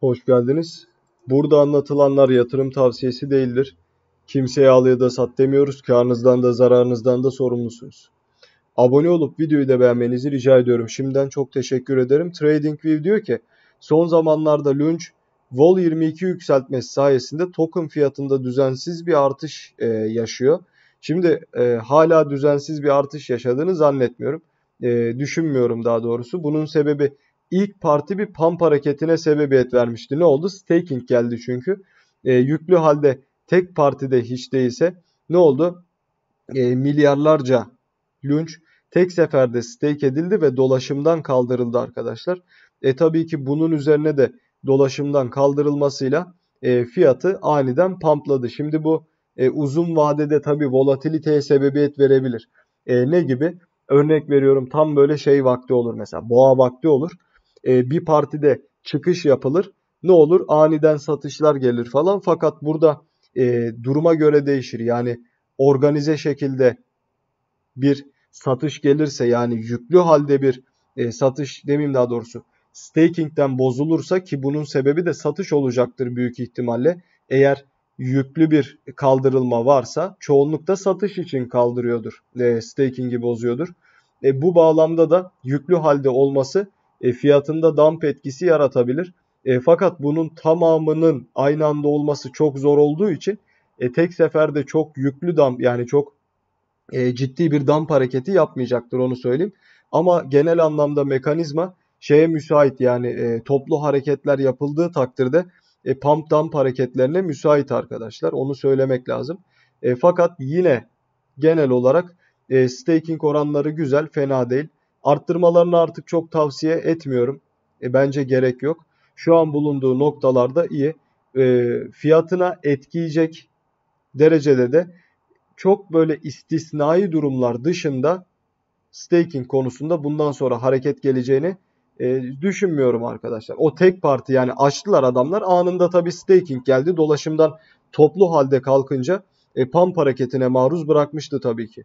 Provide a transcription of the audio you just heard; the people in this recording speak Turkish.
Hoş geldiniz. Burada anlatılanlar yatırım tavsiyesi değildir. Kimseye al ya da sat demiyoruz. Karnınızdan da zararınızdan da sorumlusunuz. Abone olup videoyu da beğenmenizi rica ediyorum. Şimdiden çok teşekkür ederim. TradingView diyor ki son zamanlarda Lunch Vol 22 yükseltmesi sayesinde token fiyatında düzensiz bir artış e, yaşıyor. Şimdi e, hala düzensiz bir artış yaşadığını zannetmiyorum. E, düşünmüyorum daha doğrusu. Bunun sebebi ilk parti bir pump hareketine sebebiyet vermişti. Ne oldu? Staking geldi çünkü. E, yüklü halde tek partide hiç değilse ne oldu? E, milyarlarca lunch tek seferde stake edildi ve dolaşımdan kaldırıldı arkadaşlar. E tabii ki bunun üzerine de dolaşımdan kaldırılmasıyla e, fiyatı aniden pampladı. Şimdi bu e, uzun vadede tabii volatiliteye sebebiyet verebilir. E, ne gibi? Örnek veriyorum tam böyle şey vakti olur mesela boğa vakti olur. E, bir partide çıkış yapılır. Ne olur aniden satışlar gelir falan fakat burada e, duruma göre değişir. Yani organize şekilde bir satış gelirse yani yüklü halde bir e, satış demeyeyim daha doğrusu staking'den bozulursa ki bunun sebebi de satış olacaktır büyük ihtimalle. Eğer yüklü bir kaldırılma varsa çoğunlukta satış için kaldırıyordur. E, staking'i bozuyordur. E, bu bağlamda da yüklü halde olması e, fiyatında dump etkisi yaratabilir. E, fakat bunun tamamının aynı anda olması çok zor olduğu için e, tek seferde çok yüklü dump yani çok e, ciddi bir dump hareketi yapmayacaktır onu söyleyeyim. Ama genel anlamda mekanizma şeye müsait yani e, toplu hareketler yapıldığı takdirde e, pump dump hareketlerine müsait arkadaşlar. Onu söylemek lazım. E, fakat yine genel olarak e, staking oranları güzel fena değil. Arttırmalarını artık çok tavsiye etmiyorum. E, bence gerek yok. Şu an bulunduğu noktalarda iyi. E, fiyatına etkileyecek derecede de çok böyle istisnai durumlar dışında staking konusunda bundan sonra hareket geleceğini e, düşünmüyorum arkadaşlar. O tek parti yani açtılar adamlar. Anında tabii staking geldi. Dolaşımdan toplu halde kalkınca e, pump hareketine maruz bırakmıştı tabii ki.